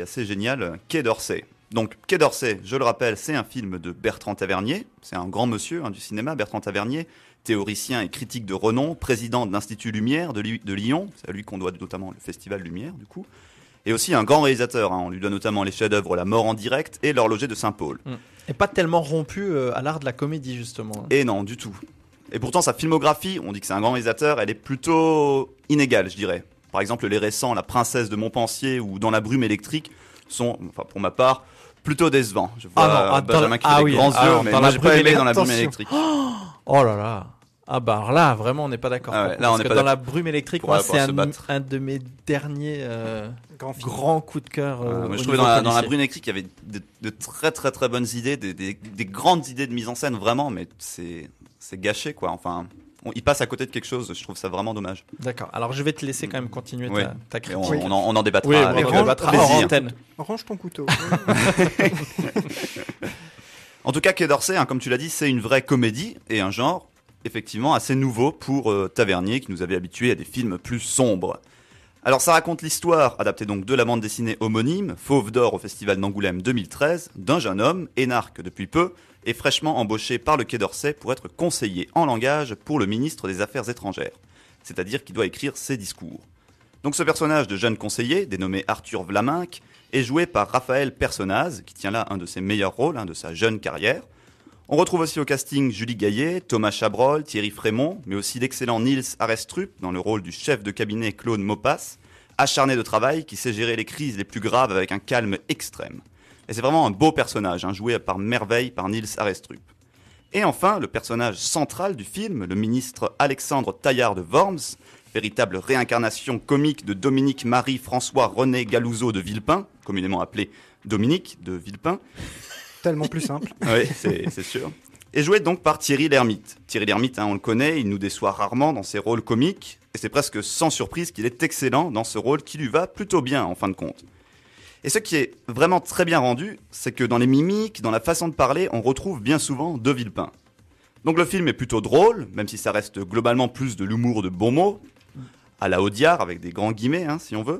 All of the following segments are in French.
assez génial, Quai d'Orsay. Donc, Quai d'Orsay, je le rappelle, c'est un film de Bertrand Tavernier. C'est un grand monsieur hein, du cinéma, Bertrand Tavernier, théoricien et critique de renom, président de l'Institut Lumière de, Lyon. C'est à lui qu'on doit notamment le Festival Lumière, du coup. Et aussi un grand réalisateur. Hein. On lui doit notamment les chefs-d'œuvre La Mort en direct et L'Horloger de Saint-Paul. Mm. Et pas tellement rompu euh, à l'art de la comédie, justement. Hein. Et non, du tout. Et pourtant, sa filmographie, on dit que c'est un grand réalisateur, elle est plutôt inégale, je dirais par exemple les récents La Princesse de Montpensier ou Dans la brume électrique sont, enfin, pour ma part, plutôt décevants. Je vois ah non, euh, Benjamin qui ah oui, grands ah yeux, mais moi j'ai pas aimé Dans la brume électrique. Oh, oh là là ah bah là vraiment on n'est pas d'accord. Ah parce que dans la brume électrique, moi euh, c'est un, de mes derniers euh, grands, coups de cœur. je trouvais dans la, brume électrique il y avait de, très très très bonnes idées, des, des, grandes idées de mise en scène vraiment, mais c'est gâché quoi. Enfin il passe à côté de quelque chose. Je trouve ça vraiment dommage. D'accord. Alors je vais te laisser quand même continuer ta, oui. On, en, on, en, débattra. avec euh, range, range, ton couteau. en tout cas, Quai d'Orsay, hein, comme tu l'as dit, c'est une vraie comédie et un genre effectivement assez nouveau pour euh, Tavernier qui nous avait habitués à des films plus sombres. Alors ça raconte l'histoire, adaptée donc de la bande dessinée homonyme, Fauve d'or au Festival d'Angoulême 2013, d'un jeune homme, énarque depuis peu, est fraîchement embauché par le Quai d'Orsay pour être conseiller en langage pour le ministre des Affaires étrangères, c'est-à-dire qu'il doit écrire ses discours. Donc ce personnage de jeune conseiller, dénommé Arthur Vlaminck, est joué par Raphaël Personnaz, qui tient là un de ses meilleurs rôles hein, de sa jeune carrière. On retrouve aussi au casting Julie Gaillet, Thomas Chabrol, Thierry Frémont, mais aussi l'excellent Niels Arestrup dans le rôle du chef de cabinet Claude Maupas, acharné de travail qui sait gérer les crises les plus graves avec un calme extrême. Et c'est vraiment un beau personnage, hein, joué par merveille par Nils Arestrup. Et enfin, le personnage central du film, le ministre Alexandre Taillard de Worms, véritable réincarnation comique de Dominique Marie François René Galouzeau de Villepin, communément appelé Dominique de Villepin. Tellement plus simple. oui, c'est sûr. Et joué donc par Thierry Lhermitte. Thierry Lhermitte, hein, on le connaît, il nous déçoit rarement dans ses rôles comiques, et c'est presque sans surprise qu'il est excellent dans ce rôle qui lui va plutôt bien en fin de compte. Et ce qui est vraiment très bien rendu, c'est que dans les mimiques, dans la façon de parler, on retrouve bien souvent deux Villepin. Donc le film est plutôt drôle, même si ça reste globalement plus de l'humour de bons mots, à la Audiard, avec des grands guillemets, hein, si on veut,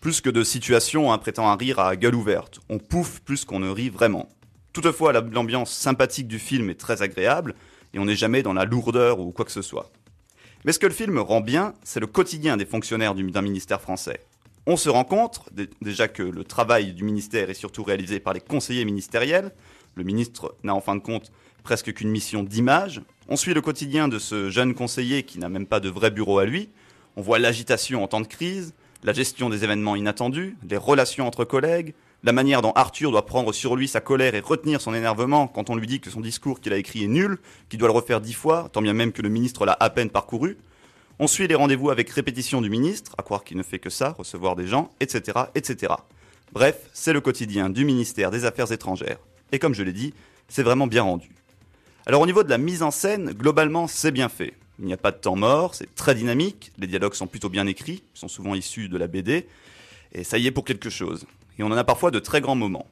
plus que de situations hein, prêtant un rire à gueule ouverte. On pouffe plus qu'on ne rit vraiment. Toutefois, l'ambiance sympathique du film est très agréable, et on n'est jamais dans la lourdeur ou quoi que ce soit. Mais ce que le film rend bien, c'est le quotidien des fonctionnaires d'un ministère français. On se rencontre déjà que le travail du ministère est surtout réalisé par les conseillers ministériels. Le ministre n'a en fin de compte presque qu'une mission d'image. On suit le quotidien de ce jeune conseiller qui n'a même pas de vrai bureau à lui. On voit l'agitation en temps de crise, la gestion des événements inattendus, les relations entre collègues, la manière dont Arthur doit prendre sur lui sa colère et retenir son énervement quand on lui dit que son discours qu'il a écrit est nul, qu'il doit le refaire dix fois, tant bien même que le ministre l'a à peine parcouru. On suit les rendez-vous avec répétition du ministre, à croire qu'il ne fait que ça, recevoir des gens, etc. etc. Bref, c'est le quotidien du ministère des Affaires étrangères. Et comme je l'ai dit, c'est vraiment bien rendu. Alors au niveau de la mise en scène, globalement, c'est bien fait. Il n'y a pas de temps mort, c'est très dynamique, les dialogues sont plutôt bien écrits, sont souvent issus de la BD, et ça y est pour quelque chose. Et on en a parfois de très grands moments.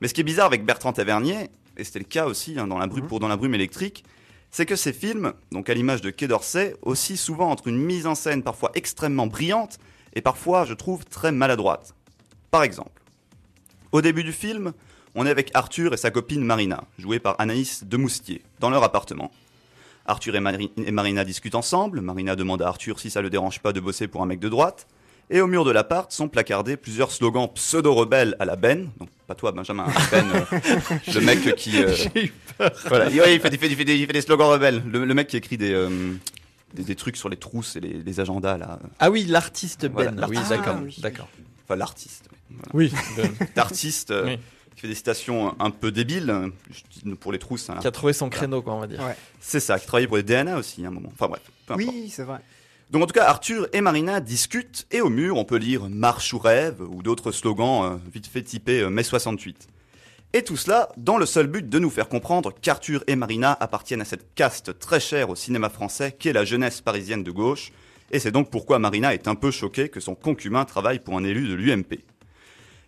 Mais ce qui est bizarre avec Bertrand Tavernier, et c'était le cas aussi hein, mhm. pour Dans la brume électrique, c'est que ces films, donc à l'image de Quai d'Orsay, oscillent souvent entre une mise en scène parfois extrêmement brillante et parfois, je trouve, très maladroite. Par exemple, au début du film, on est avec Arthur et sa copine Marina, jouée par Anaïs Demoustier, dans leur appartement. Arthur et, et Marina discutent ensemble, Marina demande à Arthur si ça le dérange pas de bosser pour un mec de droite, et au mur de l'appart sont placardés plusieurs slogans pseudo-rebelles à la Ben. Donc, pas toi, Benjamin, Ben, le mec qui. Euh, eu peur. Il, fait, des, slogans rebelles. Le, mec qui écrit euh, des, des, trucs sur les trousses et les, agendas, là. Ah oui, l'artiste Ben. oui, ben. d'accord. Enfin, l'artiste. Oui, ben. L'artiste. Qui fait des citations un peu débiles pour les trousses. Hein. qui a trouvé son créneau, quoi, on va dire. C'est ça, qui travaillait pour les DNA aussi à un moment. Enfin bref. Peu oui, c'est vrai. Donc en tout cas, Arthur et Marina discutent et au mur, on peut lire Marche ou rêve ou d'autres slogans euh, vite fait typés euh, mai 68. Et tout cela dans le seul but de nous faire comprendre qu'Arthur et Marina appartiennent à cette caste très chère au cinéma français qu'est la jeunesse parisienne de gauche, et c'est donc pourquoi Marina est un peu choquée que son concubin travaille pour un élu de l'UMP.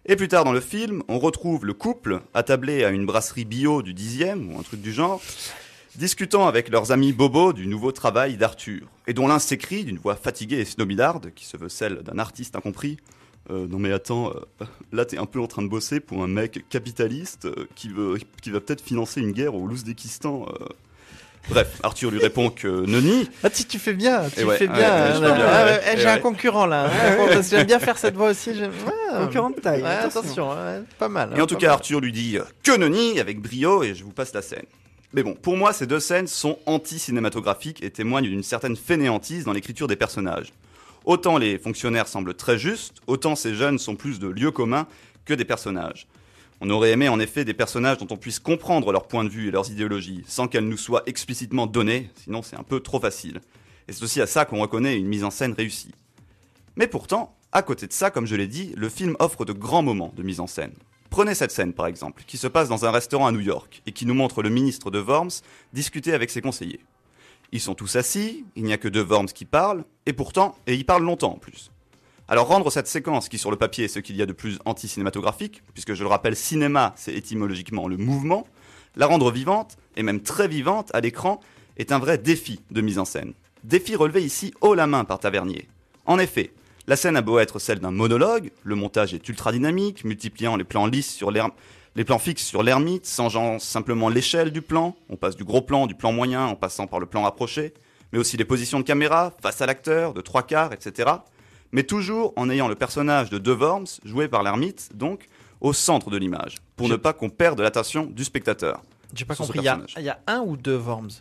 Et plus tard dans le film, on retrouve le couple attablé à une brasserie bio du dixième ou un truc du genre, discutant avec leurs amis Bobo du nouveau travail d'Arthur, et dont l'un s'écrit d'une voix fatiguée et snobilarde, qui se veut celle d'un artiste incompris. Euh, non mais attends, euh, là t'es un peu en train de bosser pour un mec capitaliste euh, qui, veut, qui va peut-être financer une guerre au Louzbékistan. Bref, Arthur lui répond que Noni. Ah, si, tu fais bien, tu fais bien. J'ai un concurrent là. Hein. J'aime bien faire cette voix aussi. concurrent de taille. attention, pas mal. Et hein, en tout cas, Arthur lui dit que Noni avec brio et je vous passe la scène. Mais bon, pour moi, ces deux scènes sont anti-cinématographiques et témoignent d'une certaine fainéantise dans l'écriture des personnages. Autant les fonctionnaires semblent très justes, autant ces jeunes sont plus de lieux communs que des personnages. On aurait aimé en effet des personnages dont on puisse comprendre leur point de vue et leurs idéologies, sans qu'elles nous soient explicitement données, sinon c'est un peu trop facile. Et c'est aussi à ça qu'on reconnaît une mise en scène réussie. Mais pourtant, à côté de ça, comme je l'ai dit, le film offre de grands moments de mise en scène. Prenez cette scène par exemple, qui se passe dans un restaurant à New York et qui nous montre le ministre de Worms discuter avec ses conseillers. Ils sont tous assis, il n'y a que deux Worms qui parlent, et pourtant, et ils parlent longtemps en plus. Alors rendre cette séquence, qui sur le papier est ce qu'il y a de plus anti-cinématographique, puisque je le rappelle, cinéma, c'est étymologiquement le mouvement, la rendre vivante, et même très vivante, à l'écran, est un vrai défi de mise en scène. Défi relevé ici haut la main par Tavernier. En effet, la scène a beau être celle d'un monologue, le montage est ultra dynamique, multipliant les plans lisses sur les plans fixes sur l'ermite, changeant simplement l'échelle du plan, on passe du gros plan, du plan moyen, en passant par le plan rapproché, mais aussi les positions de caméra, face à l'acteur, de trois quarts, etc. Mais toujours en ayant le personnage de De Worms, joué par l'ermite, donc, au centre de l'image, pour ne pas qu'on perde l'attention du spectateur. J'ai pas compris, il y, y, a un ou deux Worms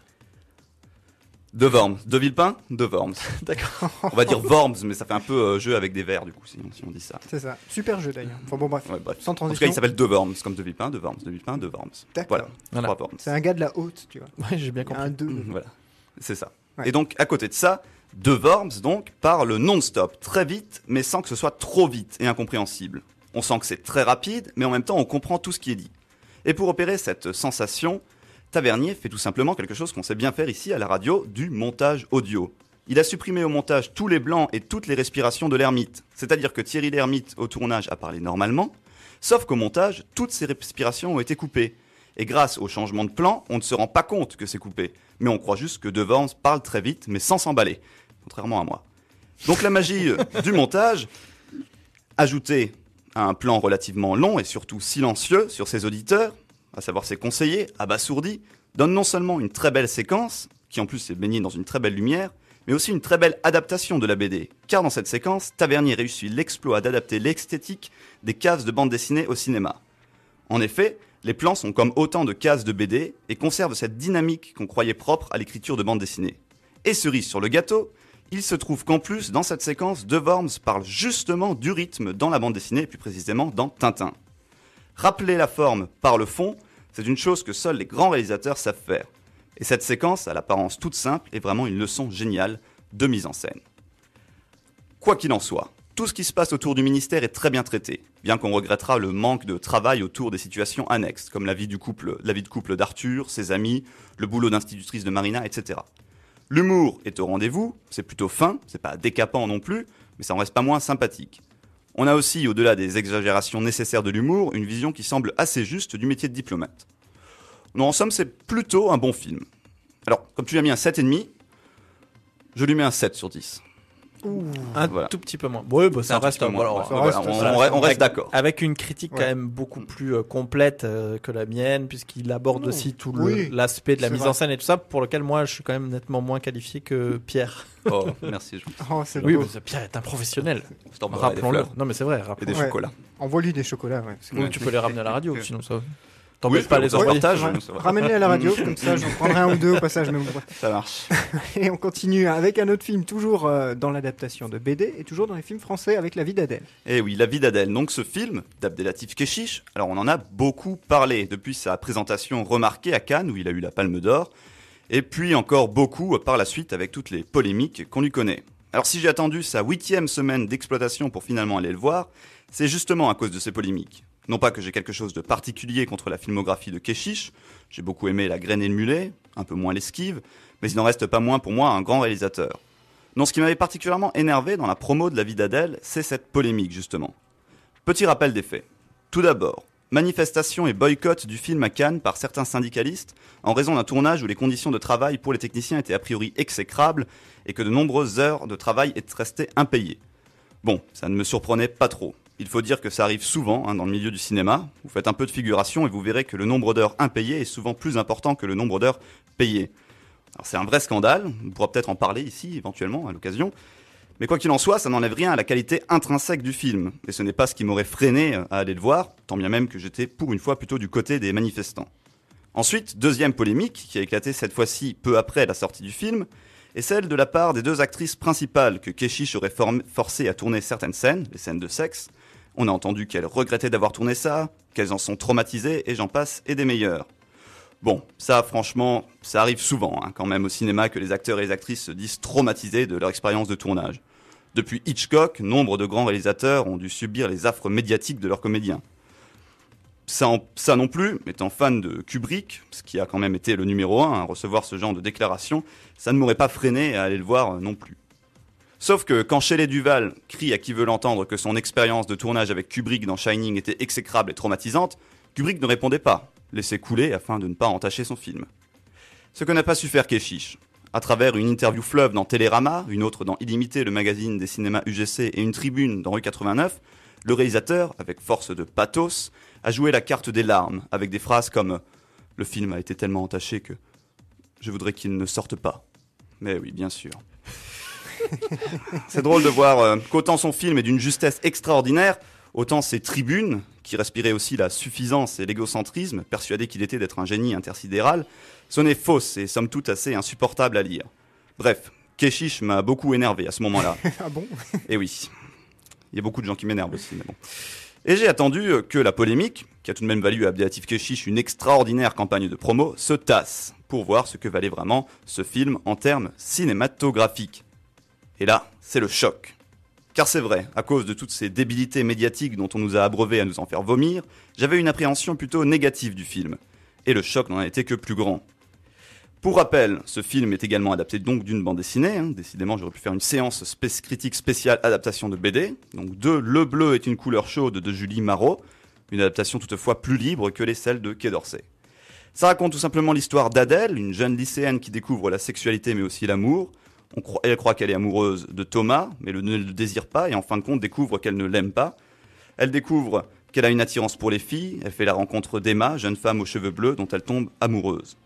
de Worms. De Villepin De Worms. D'accord. On va dire Worms, mais ça fait un peu euh, jeu avec des verres, du coup, si, on dit ça. C'est ça. Super jeu d'ailleurs. Enfin bon, bref. Sans transition. En tout cas, il s'appelle De Worms, comme De Villepin, De Worms, De Villepin, De Worms. D'accord. Voilà. C'est un gars de la haute, tu vois. Ouais, j'ai bien compris. Un deux. Mmh, voilà. C'est ça. Et donc, à côté de ça, De Worms, donc, parle non-stop, très vite, mais sans que ce soit trop vite et incompréhensible. On sent que c'est très rapide, mais en même temps, on comprend tout ce qui est dit. Et pour opérer cette sensation, Tavernier fait tout simplement quelque chose qu'on sait bien faire ici à la radio, du montage audio. Il a supprimé au montage tous les blancs et toutes les respirations de l'ermite. C'est-à-dire que Thierry l'ermite, au tournage, a parlé normalement, sauf qu'au montage, toutes ses respirations ont été coupées. Et grâce au changement de plan, on ne se rend pas compte que c'est coupé. Mais on croit juste que Devance parle très vite, mais sans s'emballer. Contrairement à moi. Donc la magie euh, du montage, ajoutée à un plan relativement long et surtout silencieux sur ses auditeurs, à savoir ses conseillers, abasourdis, donne non seulement une très belle séquence, qui en plus est baignée dans une très belle lumière, mais aussi une très belle adaptation de la BD, car dans cette séquence, Tavernier réussit l'exploit d'adapter l'esthétique des cases de bande dessinée au cinéma. En effet, les plans sont comme autant de cases de BD et conservent cette dynamique qu'on croyait propre à l'écriture de bande dessinée. Et cerise sur le gâteau, il se trouve qu'en plus, dans cette séquence, De Worms parle justement du rythme dans la bande dessinée, plus précisément dans Tintin. Rappeler la forme par le fond, c'est une chose que seuls les grands réalisateurs savent faire. Et cette séquence, à l'apparence toute simple, est vraiment une leçon géniale de mise en scène. Quoi qu'il en soit, tout ce qui se passe autour du ministère est très bien traité, bien qu'on regrettera le manque de travail autour des situations annexes, comme la vie, du couple, de couple d'Arthur, ses amis, le boulot d'institutrice de Marina, etc. L'humour est au rendez-vous, c'est plutôt fin, c'est pas décapant non plus, mais ça en reste pas moins sympathique. On a aussi, au-delà des exagérations nécessaires de l'humour, une vision qui semble assez juste du métier de diplomate. Non, en somme, c'est plutôt un bon film. Alors, comme tu lui as mis un 7,5, je lui mets un 7 sur 10 un tout petit peu moins. ça reste, on, reste d'accord. Avec une critique quand même beaucoup plus euh, complète euh, que la mienne, puisqu'il aborde aussi tout l'aspect de la mise en scène et tout ça, pour lequel moi je suis quand même nettement moins qualifié que Pierre. Oh, merci. Oh, Pierre est un professionnel. Rappelons-le. Non, mais c'est vrai. des chocolats. Envoie-lui des chocolats. Ouais, tu peux les ramener à la radio, sinon ça. T'en oui, pas les à la radio, comme ça j'en prendrai un ou deux au passage. ça marche. et on continue avec un autre film, toujours euh, dans l'adaptation de BD et toujours dans les films français avec La vie d'Adèle. Et eh oui, La vie d'Adèle. Donc ce film d'Abdelatif Kechiche, alors on en a beaucoup parlé depuis sa présentation remarquée à Cannes où il a eu la Palme d'Or, et puis encore beaucoup euh, par la suite avec toutes les polémiques qu'on lui connaît. Alors si j'ai attendu sa huitième semaine d'exploitation pour finalement aller le voir, c'est justement à cause de ces polémiques. Non pas que j'ai quelque chose de particulier contre la filmographie de Kechiche, j'ai beaucoup aimé La graine et le mulet, un peu moins l'esquive, mais il n'en reste pas moins pour moi un grand réalisateur. Non, ce qui m'avait particulièrement énervé dans la promo de La vie d'Adèle, c'est cette polémique justement. Petit rappel des faits. Tout d'abord, manifestation et boycott du film à Cannes par certains syndicalistes en raison d'un tournage où les conditions de travail pour les techniciens étaient a priori exécrables et que de nombreuses heures de travail étaient restées impayées. Bon, ça ne me surprenait pas trop. Il faut dire que ça arrive souvent hein, dans le milieu du cinéma. Vous faites un peu de figuration et vous verrez que le nombre d'heures impayées est souvent plus important que le nombre d'heures payées. c'est un vrai scandale, on pourra peut-être en parler ici éventuellement à l'occasion. Mais quoi qu'il en soit, ça n'enlève rien à la qualité intrinsèque du film. Et ce n'est pas ce qui m'aurait freiné euh, à aller le voir, tant bien même que j'étais pour une fois plutôt du côté des manifestants. Ensuite, deuxième polémique, qui a éclaté cette fois-ci peu après la sortie du film, est celle de la part des deux actrices principales que Keshish aurait forcé à tourner certaines scènes, les scènes de sexe, on a entendu qu'elles regrettaient d'avoir tourné ça, qu'elles en sont traumatisées, et j'en passe, et des meilleurs. Bon, ça franchement, ça arrive souvent hein, quand même au cinéma que les acteurs et les actrices se disent traumatisés de leur expérience de tournage. Depuis Hitchcock, nombre de grands réalisateurs ont dû subir les affres médiatiques de leurs comédiens. Ça, ça non plus, étant fan de Kubrick, ce qui a quand même été le numéro un, à recevoir ce genre de déclaration, ça ne m'aurait pas freiné à aller le voir euh, non plus. Sauf que quand Shelley Duval crie à qui veut l'entendre que son expérience de tournage avec Kubrick dans Shining était exécrable et traumatisante, Kubrick ne répondait pas, laissait couler afin de ne pas entacher son film. Ce que n'a pas su faire Keshish. À travers une interview fleuve dans Télérama, une autre dans Illimité, le magazine des cinémas UGC, et une tribune dans Rue 89, le réalisateur, avec force de pathos, a joué la carte des larmes, avec des phrases comme Le film a été tellement entaché que je voudrais qu'il ne sorte pas. Mais oui, bien sûr. C'est drôle de voir euh, qu'autant son film est d'une justesse extraordinaire, autant ses tribunes, qui respiraient aussi la suffisance et l'égocentrisme, Persuadés qu'il était d'être un génie intersidéral, sonnaient fausses et somme toute assez insupportables à lire. Bref, Keshish m'a beaucoup énervé à ce moment-là. ah bon Eh oui. Il y a beaucoup de gens qui m'énervent aussi, mais bon. Et j'ai attendu que la polémique, qui a tout de même valu à Abdéatif Keshish une extraordinaire campagne de promo, se tasse pour voir ce que valait vraiment ce film en termes cinématographiques. Et là, c'est le choc. Car c'est vrai, à cause de toutes ces débilités médiatiques dont on nous a abreuvés à nous en faire vomir, j'avais une appréhension plutôt négative du film. Et le choc n'en a été que plus grand. Pour rappel, ce film est également adapté donc d'une bande dessinée. Hein. Décidément, j'aurais pu faire une séance critique spéciale adaptation de BD. Donc de Le bleu est une couleur chaude de Julie Marot, une adaptation toutefois plus libre que les celles de Quai d'Orsay. Ça raconte tout simplement l'histoire d'Adèle, une jeune lycéenne qui découvre la sexualité mais aussi l'amour, elle croit qu'elle est amoureuse de Thomas, mais le, ne le désire pas et en fin de compte découvre qu'elle ne l'aime pas. Elle découvre qu'elle a une attirance pour les filles, elle fait la rencontre d'Emma, jeune femme aux cheveux bleus dont elle tombe amoureuse.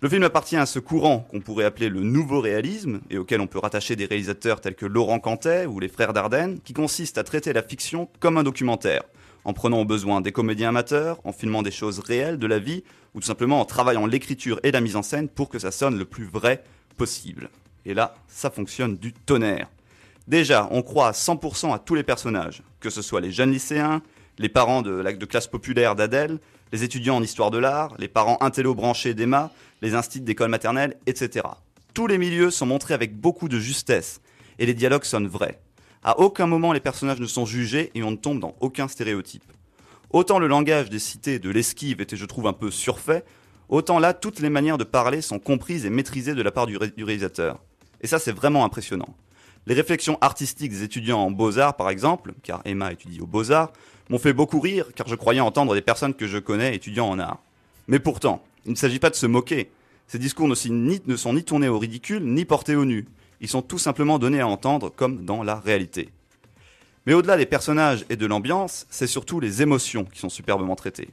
Le film appartient à ce courant qu'on pourrait appeler le nouveau réalisme et auquel on peut rattacher des réalisateurs tels que Laurent Cantet ou les frères Dardenne, qui consiste à traiter la fiction comme un documentaire, en prenant au besoin des comédiens amateurs, en filmant des choses réelles de la vie ou tout simplement en travaillant l'écriture et la mise en scène pour que ça sonne le plus vrai possible. Et là, ça fonctionne du tonnerre. Déjà, on croit à 100% à tous les personnages, que ce soit les jeunes lycéens, les parents de, classe populaire d'Adèle, les étudiants en histoire de l'art, les parents intello branchés d'Emma, les instituts d'école maternelle, etc. Tous les milieux sont montrés avec beaucoup de justesse et les dialogues sonnent vrais. À aucun moment les personnages ne sont jugés et on ne tombe dans aucun stéréotype. Autant le langage des cités de l'esquive était, je trouve, un peu surfait, autant là, toutes les manières de parler sont comprises et maîtrisées de la part du réalisateur. Et ça, c'est vraiment impressionnant. Les réflexions artistiques des étudiants en beaux-arts, par exemple, car Emma étudie aux beaux-arts, m'ont fait beaucoup rire, car je croyais entendre des personnes que je connais étudiant en art. Mais pourtant, il ne s'agit pas de se moquer. Ces discours ne, sont ni tournés au ridicule, ni portés au nu. Ils sont tout simplement donnés à entendre comme dans la réalité. Mais au-delà des personnages et de l'ambiance, c'est surtout les émotions qui sont superbement traitées.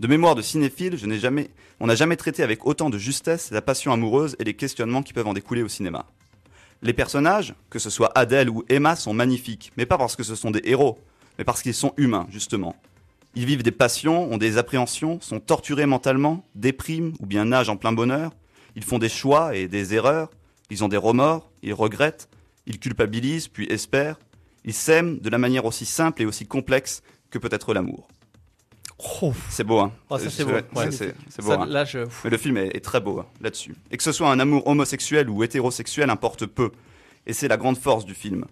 De mémoire de cinéphile, je on n'a jamais traité avec autant de justesse la passion amoureuse et les questionnements qui peuvent en découler au cinéma. Les personnages, que ce soit Adèle ou Emma, sont magnifiques, mais pas parce que ce sont des héros, mais parce qu'ils sont humains, justement. Ils vivent des passions, ont des appréhensions, sont torturés mentalement, dépriment ou bien nagent en plein bonheur. Ils font des choix et des erreurs, ils ont des remords, ils regrettent, ils culpabilisent puis espèrent. Ils s'aiment de la manière aussi simple et aussi complexe que peut être l'amour. Oh. C'est beau, hein. Oh, c'est beau. Hein. là, je... Mais le film est, très beau hein, là-dessus. Et que ce soit un amour homosexuel ou hétérosexuel importe peu. Et c'est la grande force du film.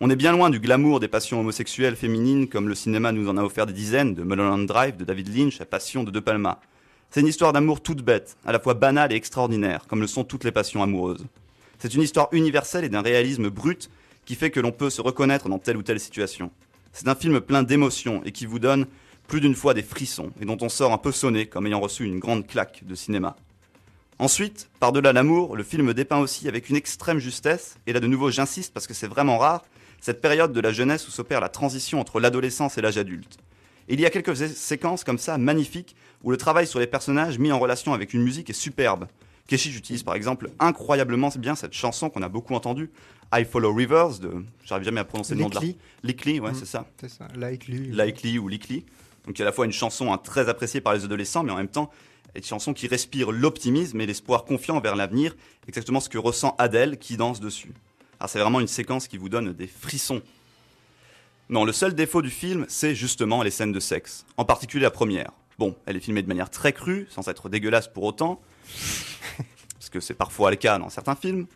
On est bien loin du glamour des passions homosexuelles féminines comme le cinéma nous en a offert des dizaines, de Mulholland Drive, de David Lynch à Passion de De Palma. C'est une histoire d'amour toute bête, à la fois banale et extraordinaire, comme le sont toutes les passions amoureuses. C'est une histoire universelle et d'un réalisme brut qui fait que l'on peut se reconnaître dans telle ou telle situation. C'est un film plein d'émotions et qui vous donne plus d'une fois des frissons et dont on sort un peu sonné comme ayant reçu une grande claque de cinéma. Ensuite, par-delà l'amour, le film dépeint aussi avec une extrême justesse, et là de nouveau j'insiste parce que c'est vraiment rare, cette période de la jeunesse où s'opère la transition entre l'adolescence et l'âge adulte. il y a quelques séquences comme ça magnifiques où le travail sur les personnages mis en relation avec une musique est superbe. Keshish utilise par exemple incroyablement bien cette chanson qu'on a beaucoup entendue, I Follow Rivers, de. J'arrive jamais à prononcer le nom de la. Likely, ouais, mm. c'est ça. C'est ça, Likely ou Likely donc à la fois une chanson hein, très appréciée par les adolescents, mais en même temps une chanson qui respire l'optimisme et l'espoir confiant vers l'avenir, exactement ce que ressent Adèle qui danse dessus. Alors c'est vraiment une séquence qui vous donne des frissons. Non, le seul défaut du film, c'est justement les scènes de sexe, en particulier la première. Bon, elle est filmée de manière très crue, sans être dégueulasse pour autant, parce que c'est parfois le cas dans certains films.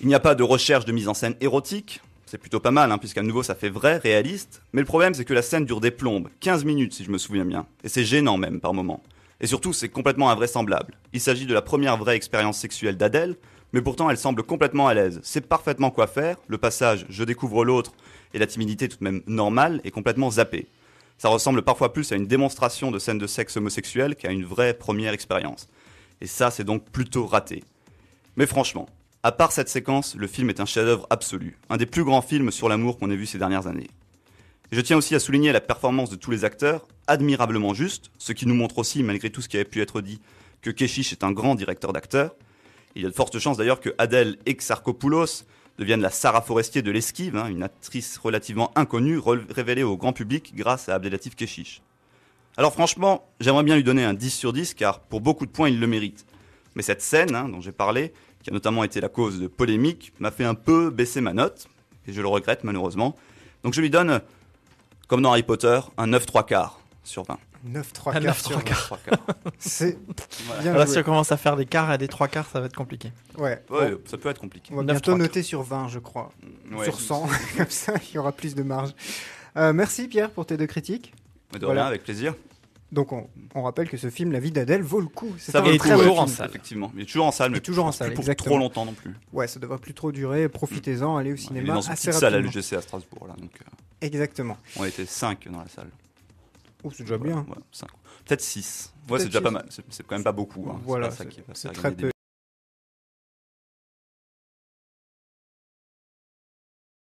Il n'y a pas de recherche de mise en scène érotique, c'est plutôt pas mal, hein, puisqu'à nouveau ça fait vrai, réaliste. Mais le problème c'est que la scène dure des plombes, 15 minutes si je me souviens bien. Et c'est gênant même par moment. Et surtout c'est complètement invraisemblable. Il s'agit de la première vraie expérience sexuelle d'Adèle, mais pourtant elle semble complètement à l'aise. C'est parfaitement quoi faire, le passage je découvre l'autre et la timidité tout de même normale est complètement zappée. Ça ressemble parfois plus à une démonstration de scène de sexe homosexuel qu'à une vraie première expérience. Et ça c'est donc plutôt raté. Mais franchement, à part cette séquence, le film est un chef-d'œuvre absolu, un des plus grands films sur l'amour qu'on ait vu ces dernières années. je tiens aussi à souligner la performance de tous les acteurs, admirablement juste, ce qui nous montre aussi, malgré tout ce qui avait pu être dit, que Keshish est un grand directeur d'acteurs. Il y a de fortes chances d'ailleurs que Adèle Exarchopoulos devienne la Sarah Forestier de l'esquive, hein, une actrice relativement inconnue révélée au grand public grâce à Abdelatif Kechiche. Alors franchement, j'aimerais bien lui donner un 10 sur 10 car pour beaucoup de points, il le mérite. Mais cette scène hein, dont j'ai parlé qui a notamment été la cause de polémiques, m'a fait un peu baisser ma note, et je le regrette malheureusement. Donc je lui donne, comme dans Harry Potter, un 9 3 quarts sur 20. 9 3 quarts. sur 20. C'est Là, ah, bah, si on commence à faire des quarts et des 3 quarts, ça va être compliqué. Ouais. ça peut être compliqué. On va 9, noter sur 20, je crois. Sur 100, comme ça, il y aura plus de marge. Euh, merci Pierre pour tes deux critiques. De rien, avec plaisir. Donc on, rappelle que ce film, La vie d'Adèle, vaut le coup. ça vaut le toujours en salle, effectivement. Il est toujours en salle, mais toujours en salle, pour trop longtemps non plus. Ouais, ça devrait plus trop durer. Profitez-en, allez au cinéma. dans salle à l'UGC à Strasbourg, là. Euh, exactement. On était 5 dans la salle. Oh, c'est déjà bien. Ouais, Peut-être 6. Ouais, c'est déjà pas mal. C'est quand même pas beaucoup. Hein. Voilà, c'est très peu.